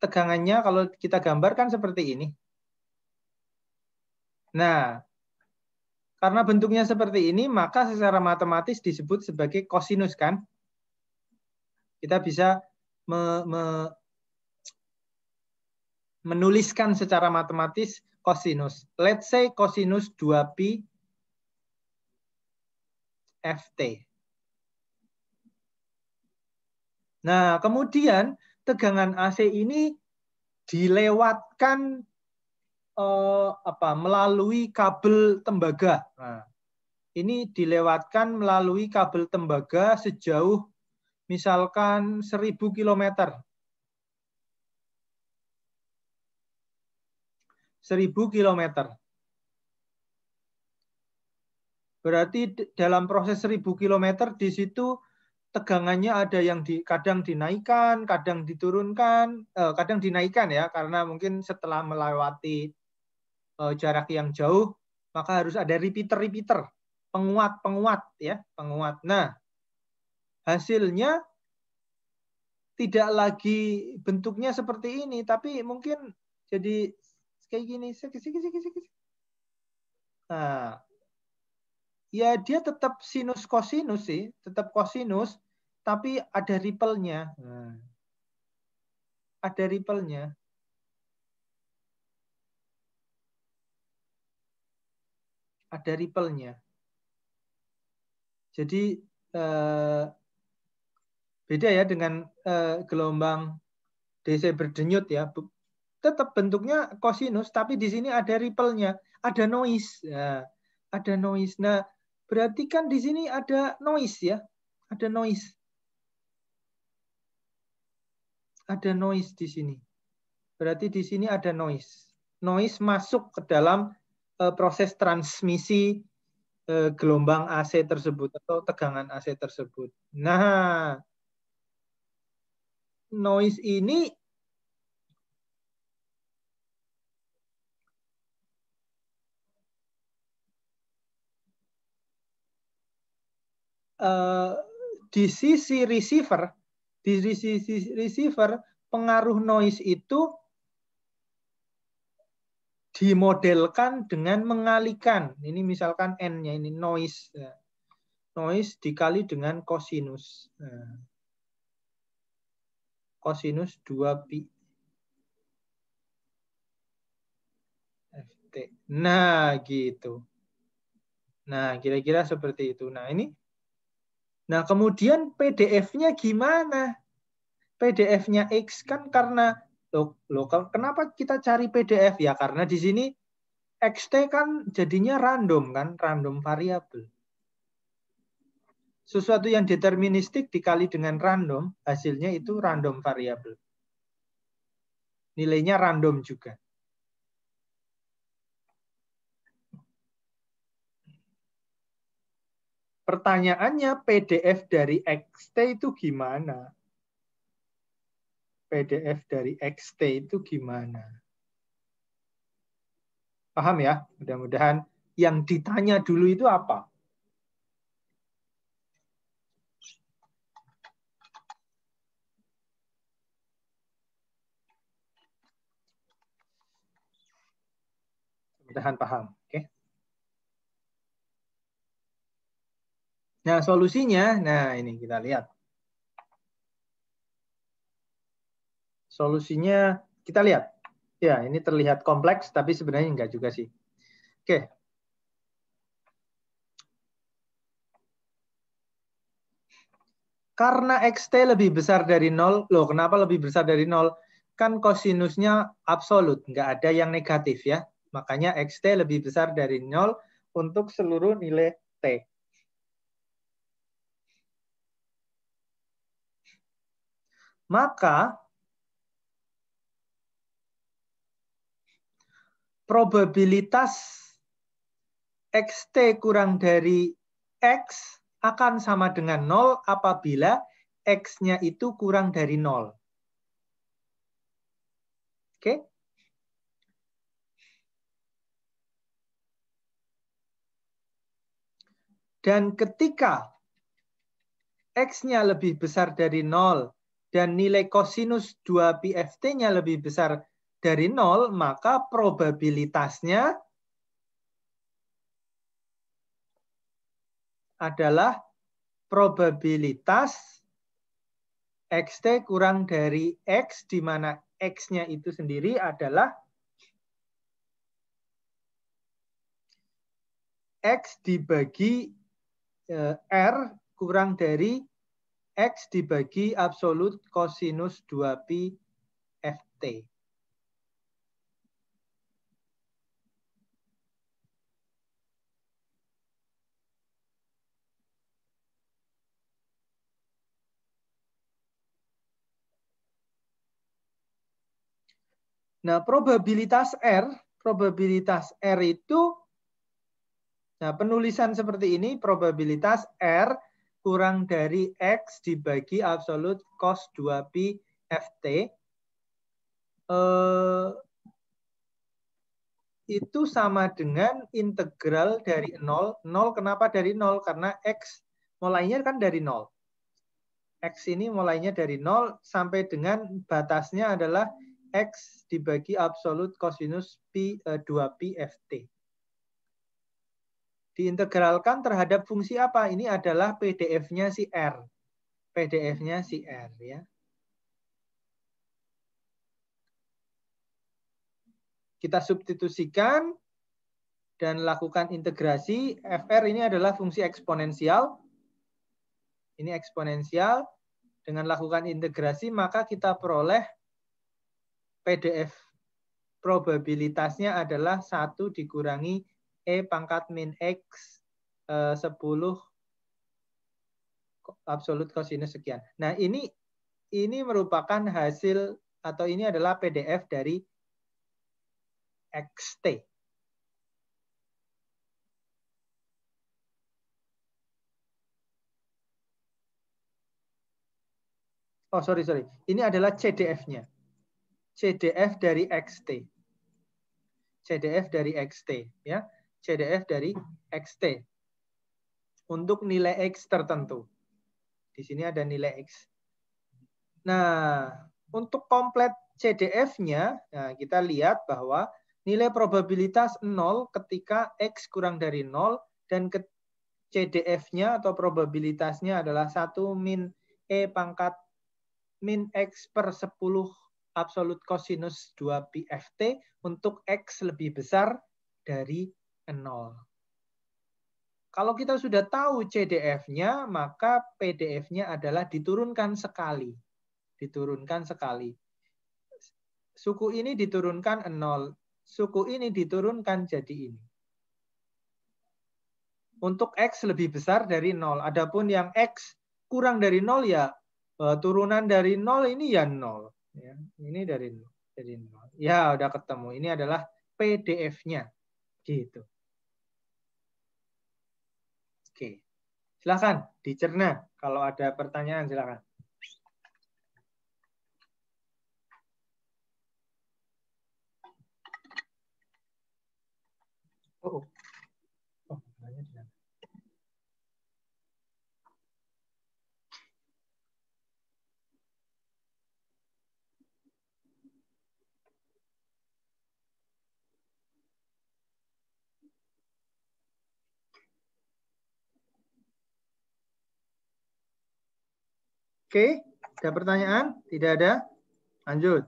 tegangannya kalau kita gambarkan seperti ini. Nah, karena bentuknya seperti ini, maka secara matematis disebut sebagai kosinus, kan? Kita bisa me, me, menuliskan secara matematis kosinus. Let's say kosinus 2pi ft. Nah, kemudian tegangan AC ini dilewatkan eh, apa melalui kabel tembaga. Nah, ini dilewatkan melalui kabel tembaga sejauh misalkan 1000 km. 1000 km. Berarti dalam proses 1000 km di situ tegangannya ada yang di, kadang dinaikkan, kadang diturunkan, eh, kadang dinaikkan ya karena mungkin setelah melewati Eh, jarak yang jauh, maka harus ada repeater-repeater, penguat-penguat ya, penguat. Nah, hasilnya tidak lagi bentuknya seperti ini, tapi mungkin jadi kayak gini, segi, Nah, ya dia tetap sinus kosinus sih, tetap kosinus, tapi ada ripple-nya. Nah, ada ripple-nya. ada ripple-nya. Jadi eh, beda ya dengan eh, gelombang DC berdenyut ya. Tetap bentuknya kosinus, tapi di sini ada ripple-nya, ada noise. Ya, ada noise. Nah, berarti kan di sini ada noise ya. Ada noise. Ada noise di sini. Berarti di sini ada noise. Noise masuk ke dalam Eh, proses transmisi eh, gelombang AC tersebut atau tegangan AC tersebut. Nah, noise ini Uh, di sisi receiver, di sisi receiver pengaruh noise itu dimodelkan dengan mengalikan, Ini misalkan n-nya ini noise. Ya. Noise dikali dengan kosinus. Kosinus ya. 2pi. FT. Nah, gitu. Nah, kira-kira seperti itu. Nah, ini. Nah, kemudian PDF-nya gimana? PDF-nya X kan karena lokal. Kenapa kita cari PDF ya? Karena di sini XT kan jadinya random kan, random variabel. Sesuatu yang deterministik dikali dengan random, hasilnya itu random variabel. Nilainya random juga. Pertanyaannya PDF dari XT itu gimana? PDF dari XT itu gimana. Paham ya? Mudah-mudahan yang ditanya dulu itu apa? Mudah-mudahan paham. Oke. Nah, solusinya, nah ini kita lihat. Solusinya kita lihat. Ya, ini terlihat kompleks, tapi sebenarnya enggak juga sih. Oke. Karena XT lebih besar dari nol, loh kenapa lebih besar dari nol? Kan kosinusnya absolut, enggak ada yang negatif ya. Makanya XT lebih besar dari nol untuk seluruh nilai T. Maka probabilitas xt kurang dari x akan sama dengan 0 apabila x-nya itu kurang dari 0. Oke? Okay? Dan ketika x-nya lebih besar dari 0 dan nilai kosinus 2 pi ft-nya lebih besar dari nol, maka probabilitasnya adalah probabilitas xt kurang dari x, di mana x-nya itu sendiri adalah x dibagi eh, r kurang dari x dibagi absolut kosinus 2pi ft. Nah, probabilitas R, probabilitas R itu nah penulisan seperti ini probabilitas R kurang dari X dibagi absolut cos 2pi FT. Eh, itu sama dengan integral dari 0. 0 kenapa dari 0? Karena X mulainya kan dari 0. X ini mulainya dari 0 sampai dengan batasnya adalah X dibagi absolut kosinus pi eh, dua 2Pi ft. Diintegralkan terhadap fungsi apa? Ini adalah PDF-nya si R. PDF-nya si R ya. kita substitusikan dan lakukan integrasi. FR ini adalah fungsi eksponensial. Ini eksponensial. Dengan lakukan integrasi, maka kita peroleh PDF probabilitasnya adalah satu dikurangi E pangkat min X eh, 10 absolut kosinus sekian. Nah, ini ini merupakan hasil atau ini adalah PDF dari XT. Oh, sorry, sorry. Ini adalah CDF-nya. CDF dari XT. CDF dari XT ya. CDF dari XT. Untuk nilai X tertentu. Di sini ada nilai X. Nah, untuk komplet CDF-nya, nah kita lihat bahwa nilai probabilitas 0 ketika X kurang dari 0 dan ke CDF-nya atau probabilitasnya adalah 1 min E pangkat min X per 10 absolute cosinus 2 ft untuk X lebih besar dari 0. Kalau kita sudah tahu CDF-nya, maka PDF-nya adalah diturunkan sekali. Diturunkan sekali. Suku ini diturunkan 0. Suku ini diturunkan jadi ini. Untuk X lebih besar dari 0. Adapun yang X kurang dari 0 ya eh, turunan dari 0 ini ya 0 Ya, ini dari dari nol. Ya, udah ketemu. Ini adalah PDF-nya. Gitu. Oke. Silakan dicerna kalau ada pertanyaan silakan. Oh, oh. Oke, ada pertanyaan? Tidak ada? Lanjut.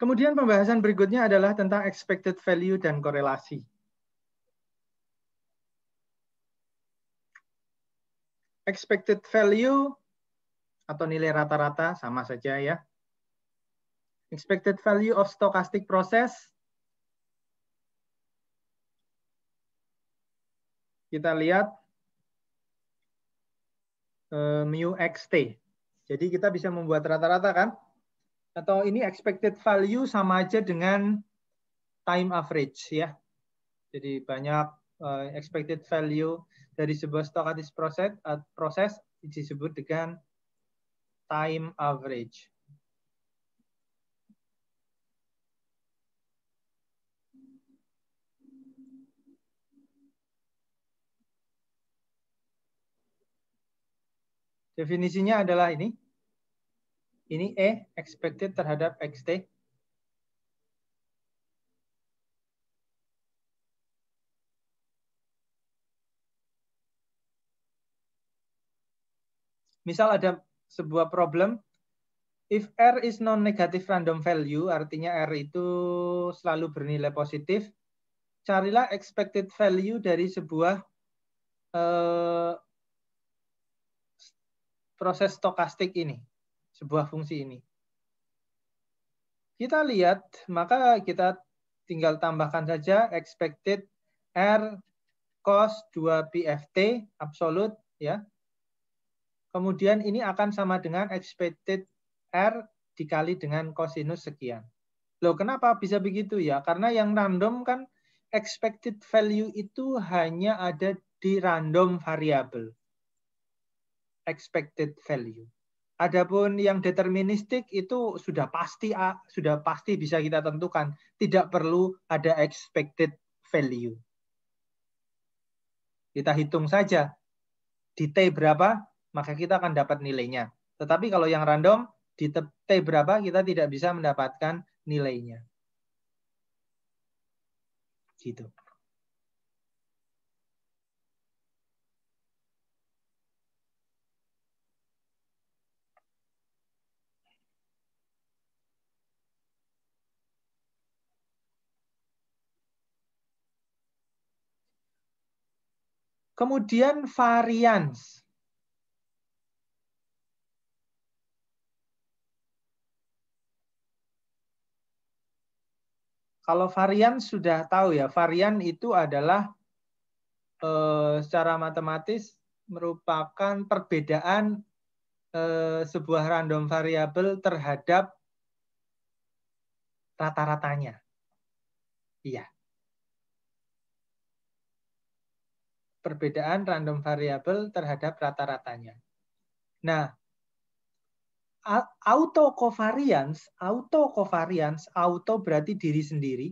Kemudian pembahasan berikutnya adalah tentang expected value dan korelasi. Expected value atau nilai rata-rata sama saja ya. Expected value of stochastic process. Kita lihat uh, mu xt. Jadi kita bisa membuat rata-rata kan? atau ini expected value sama aja dengan time average ya. Jadi banyak uh, expected value dari sebuah stochastic proses uh, proses disebut dengan time average. Definisinya adalah ini ini E expected terhadap XT. Misal ada sebuah problem, if R is non-negative random value, artinya R itu selalu bernilai positif, carilah expected value dari sebuah eh, proses stokastik ini sebuah fungsi ini. Kita lihat, maka kita tinggal tambahkan saja expected R cos 2 PFT absolut ya. Kemudian ini akan sama dengan expected R dikali dengan kosinus sekian. Loh, kenapa bisa begitu ya? Karena yang random kan expected value itu hanya ada di random variable. Expected value. Adapun yang deterministik itu sudah pasti sudah pasti bisa kita tentukan, tidak perlu ada expected value. Kita hitung saja di T berapa, maka kita akan dapat nilainya. Tetapi kalau yang random di T berapa kita tidak bisa mendapatkan nilainya. Gitu. Kemudian varians. Kalau varian sudah tahu ya, varian itu adalah eh, secara matematis merupakan perbedaan eh, sebuah random variabel terhadap rata-ratanya. Iya. perbedaan random variable terhadap rata-ratanya. Nah, auto covariance, auto covariance, auto berarti diri sendiri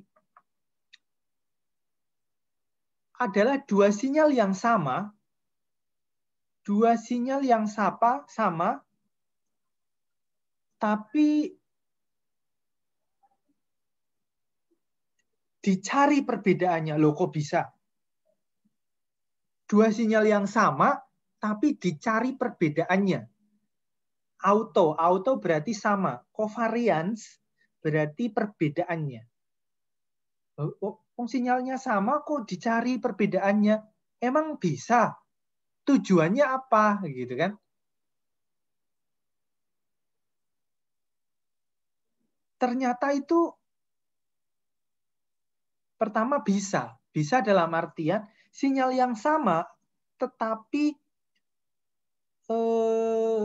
adalah dua sinyal yang sama, dua sinyal yang sama, sama tapi dicari perbedaannya. Loh kok bisa? dua sinyal yang sama tapi dicari perbedaannya. Auto, auto berarti sama. Covariance berarti perbedaannya. Oh, oh, oh, sinyalnya sama kok dicari perbedaannya. Emang bisa? Tujuannya apa gitu kan? Ternyata itu pertama bisa. Bisa dalam artian sinyal yang sama, tetapi eh,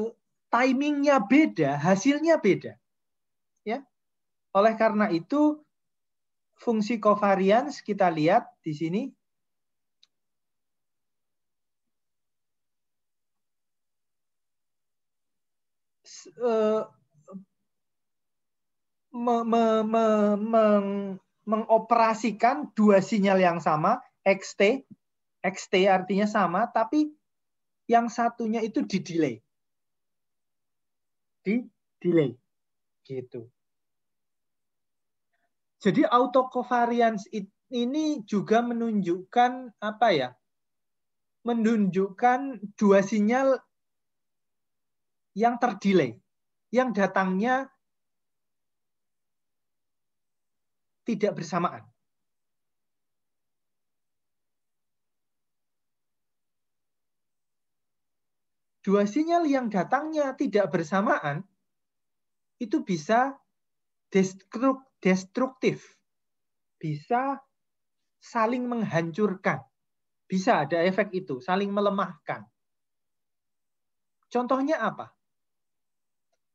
timingnya beda, hasilnya beda. Ya, oleh karena itu fungsi covariance kita lihat di sini eh, me, me, me, meng, mengoperasikan dua sinyal yang sama XT, XT artinya sama, tapi yang satunya itu di delay. Di delay. Gitu. Jadi auto covariance ini juga menunjukkan apa ya? Menunjukkan dua sinyal yang terdelay, yang datangnya tidak bersamaan. dua sinyal yang datangnya tidak bersamaan, itu bisa destruktif, bisa saling menghancurkan, bisa ada efek itu, saling melemahkan. Contohnya apa?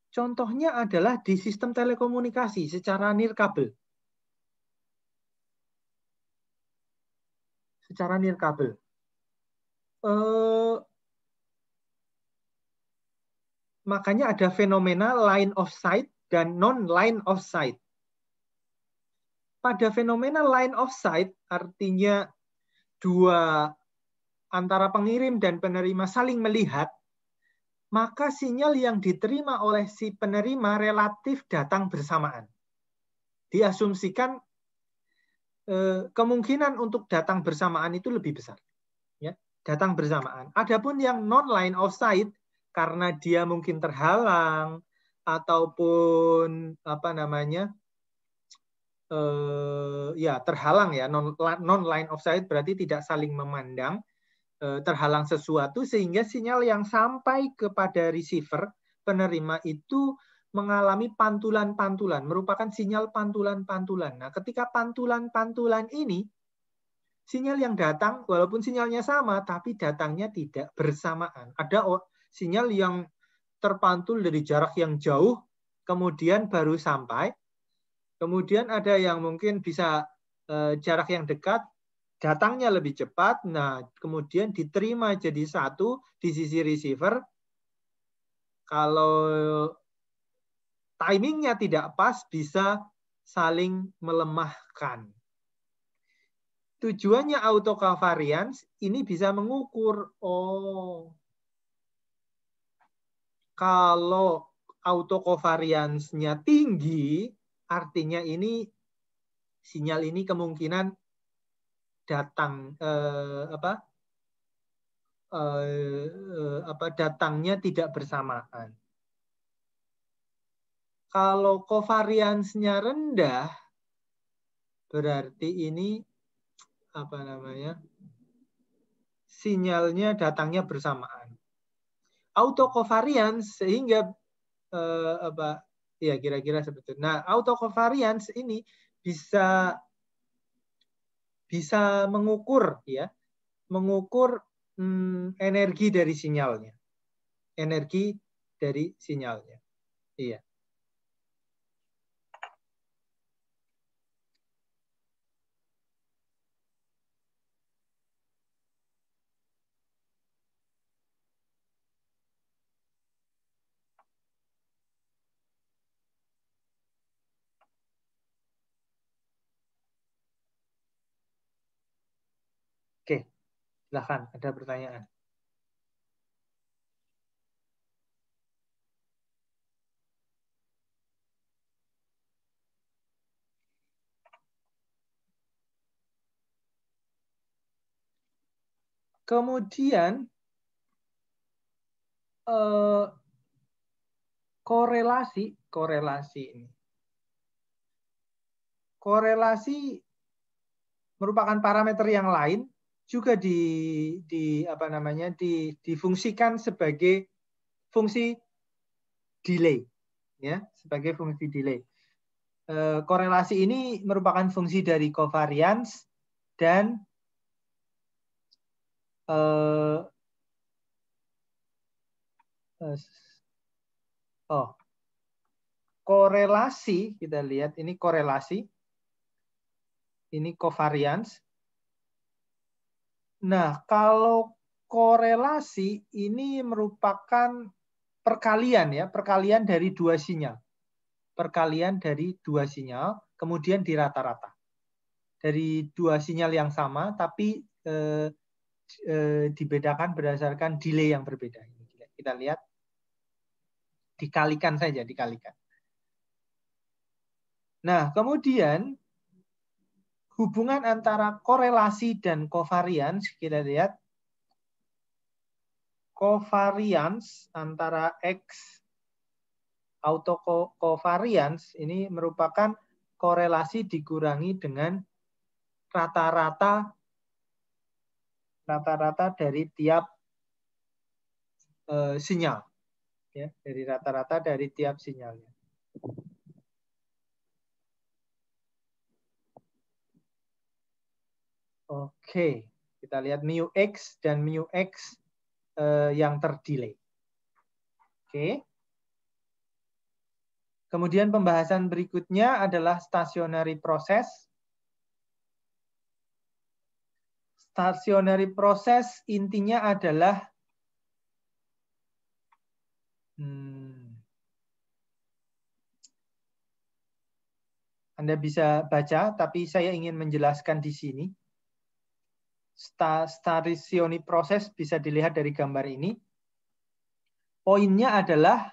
Contohnya adalah di sistem telekomunikasi secara nirkabel. Secara nirkabel. Eh, makanya ada fenomena line of sight dan non line of sight. Pada fenomena line of sight artinya dua antara pengirim dan penerima saling melihat, maka sinyal yang diterima oleh si penerima relatif datang bersamaan. Diasumsikan eh, kemungkinan untuk datang bersamaan itu lebih besar. Ya, datang bersamaan. Adapun yang non line of sight karena dia mungkin terhalang ataupun apa namanya eh, ya terhalang ya non, non line of sight berarti tidak saling memandang eh, terhalang sesuatu sehingga sinyal yang sampai kepada receiver penerima itu mengalami pantulan-pantulan merupakan sinyal pantulan-pantulan. Nah, ketika pantulan-pantulan ini sinyal yang datang walaupun sinyalnya sama tapi datangnya tidak bersamaan. Ada sinyal yang terpantul dari jarak yang jauh, kemudian baru sampai. Kemudian ada yang mungkin bisa eh, jarak yang dekat, datangnya lebih cepat. Nah, kemudian diterima jadi satu di sisi receiver. Kalau timingnya tidak pas, bisa saling melemahkan. Tujuannya auto covariance ini bisa mengukur, oh kalau autokovariansnya tinggi, artinya ini sinyal ini kemungkinan datang eh, apa eh, apa datangnya tidak bersamaan. Kalau kovariansnya rendah, berarti ini apa namanya sinyalnya datangnya bersamaan autocovariance sehingga uh, apa ya kira-kira seperti itu. Nah, autocovariance ini bisa bisa mengukur ya, mengukur hmm, energi dari sinyalnya. Energi dari sinyalnya. Iya. Silahkan, ada pertanyaan. Kemudian eh, korelasi, korelasi ini. Korelasi merupakan parameter yang lain juga di, di apa namanya di, difungsikan sebagai fungsi delay ya sebagai fungsi delay e, korelasi ini merupakan fungsi dari covariance dan e, e oh korelasi kita lihat ini korelasi ini covariance Nah, kalau korelasi ini merupakan perkalian ya, perkalian dari dua sinyal. Perkalian dari dua sinyal, kemudian dirata-rata. Dari dua sinyal yang sama, tapi eh, eh, dibedakan berdasarkan delay yang berbeda. Kita lihat, dikalikan saja, dikalikan. Nah, kemudian hubungan antara korelasi dan kovarians kita lihat kovarians antara x autokovarians ini merupakan korelasi dikurangi dengan rata-rata rata-rata dari tiap eh, sinyal ya dari rata-rata dari tiap sinyalnya. Oke, kita lihat mu x dan mu x eh, yang terdelay. Oke. Kemudian pembahasan berikutnya adalah stationary proses. Stationary proses intinya adalah hmm, Anda bisa baca, tapi saya ingin menjelaskan di sini starisioni proses bisa dilihat dari gambar ini. Poinnya adalah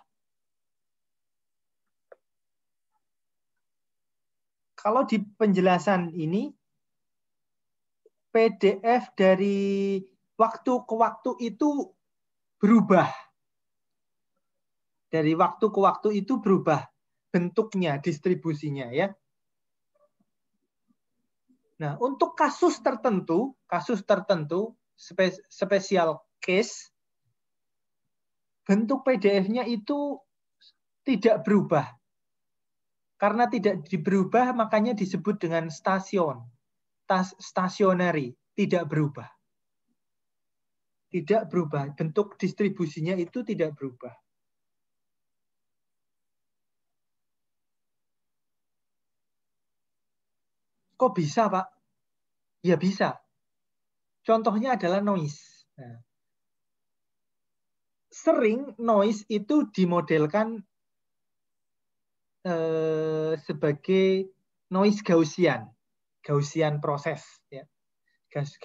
kalau di penjelasan ini PDF dari waktu ke waktu itu berubah. Dari waktu ke waktu itu berubah bentuknya, distribusinya ya. Nah, untuk kasus tertentu, kasus tertentu spesial case bentuk PDF-nya itu tidak berubah. Karena tidak diberubah, makanya disebut dengan stasiun. Stasioneri, tidak berubah. Tidak berubah. Bentuk distribusinya itu tidak berubah. Kok bisa, Pak? Ya bisa. Contohnya adalah noise. Nah, sering noise itu dimodelkan eh, sebagai noise Gaussian, Gaussian proses. Ya.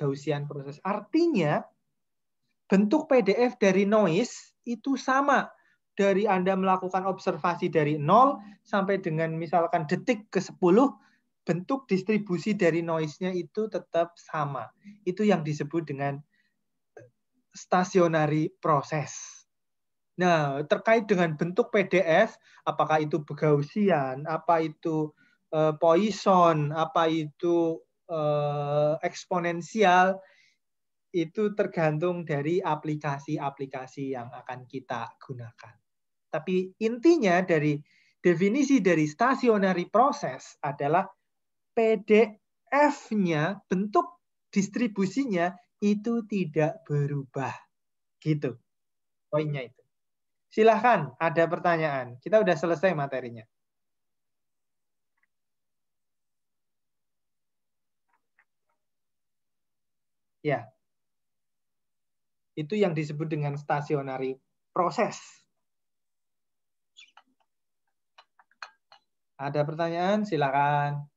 Gaussian proses. Artinya bentuk PDF dari noise itu sama dari Anda melakukan observasi dari nol sampai dengan misalkan detik ke 10 bentuk distribusi dari noise-nya itu tetap sama. Itu yang disebut dengan stationary proses. Nah, terkait dengan bentuk PDF, apakah itu Gaussian, apa itu uh, eh, Poisson, apa itu uh, eksponensial, itu tergantung dari aplikasi-aplikasi yang akan kita gunakan. Tapi intinya dari definisi dari stasionari proses adalah PDF-nya, bentuk distribusinya itu tidak berubah. Gitu. Poinnya itu. Silahkan, ada pertanyaan. Kita sudah selesai materinya. Ya. Itu yang disebut dengan stasionari proses. Ada pertanyaan? Silakan.